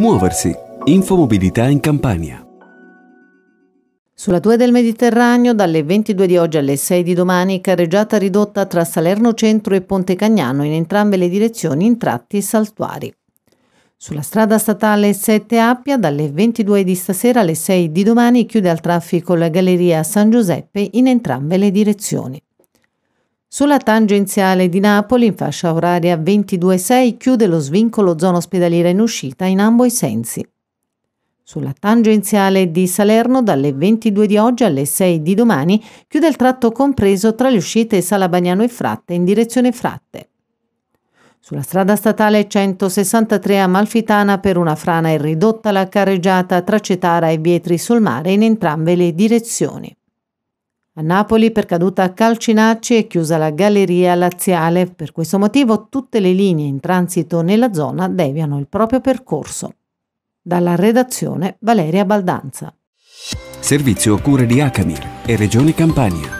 Muoversi. Infomobilità in Campania. Sulla 2 del Mediterraneo, dalle 22 di oggi alle 6 di domani, carreggiata ridotta tra Salerno Centro e Ponte Cagnano in entrambe le direzioni in tratti saltuari. Sulla strada statale 7 Appia, dalle 22 di stasera alle 6 di domani, chiude al traffico la galleria San Giuseppe in entrambe le direzioni. Sulla tangenziale di Napoli, in fascia oraria 22.6, chiude lo svincolo zona ospedaliera in uscita in ambo i sensi. Sulla tangenziale di Salerno, dalle 22 di oggi alle 6 di domani, chiude il tratto compreso tra le uscite Salabagnano e Fratte in direzione Fratte. Sulla strada statale 163 a Malfitana per una frana è ridotta la carreggiata tra Cetara e Vietri sul mare in entrambe le direzioni. A Napoli per caduta a Calcinacci è chiusa la galleria laziale, per questo motivo tutte le linee in transito nella zona deviano il proprio percorso. Dalla redazione Valeria Baldanza. Servizio a cura di Acamir e Regione Campania.